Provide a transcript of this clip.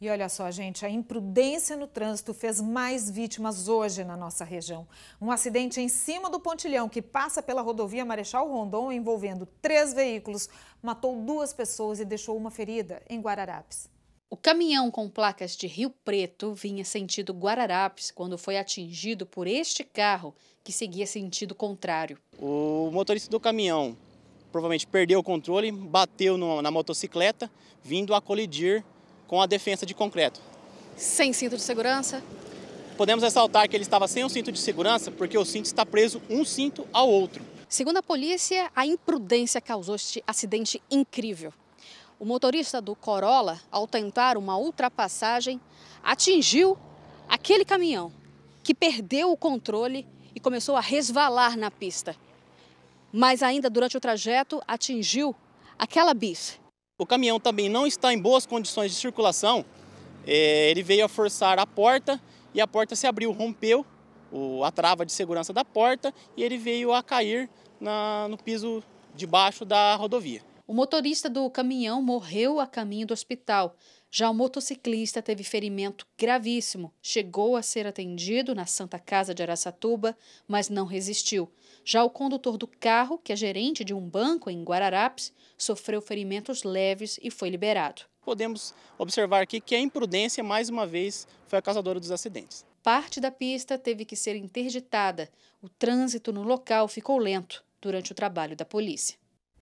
E olha só, gente, a imprudência no trânsito fez mais vítimas hoje na nossa região. Um acidente em cima do pontilhão que passa pela rodovia Marechal Rondon, envolvendo três veículos, matou duas pessoas e deixou uma ferida em Guararapes. O caminhão com placas de Rio Preto vinha sentido Guararapes quando foi atingido por este carro que seguia sentido contrário. O motorista do caminhão provavelmente perdeu o controle, bateu na motocicleta, vindo a colidir com a defensa de concreto. Sem cinto de segurança? Podemos ressaltar que ele estava sem o cinto de segurança porque o cinto está preso um cinto ao outro. Segundo a polícia, a imprudência causou este acidente incrível. O motorista do Corolla, ao tentar uma ultrapassagem, atingiu aquele caminhão que perdeu o controle e começou a resvalar na pista. Mas ainda durante o trajeto atingiu aquela bis o caminhão também não está em boas condições de circulação. É, ele veio a forçar a porta e a porta se abriu, rompeu o, a trava de segurança da porta e ele veio a cair na, no piso de baixo da rodovia. O motorista do caminhão morreu a caminho do hospital. Já o motociclista teve ferimento gravíssimo, chegou a ser atendido na Santa Casa de Araçatuba, mas não resistiu. Já o condutor do carro, que é gerente de um banco em Guararapes, sofreu ferimentos leves e foi liberado. Podemos observar aqui que a imprudência, mais uma vez, foi a causadora dos acidentes. Parte da pista teve que ser interditada. O trânsito no local ficou lento durante o trabalho da polícia.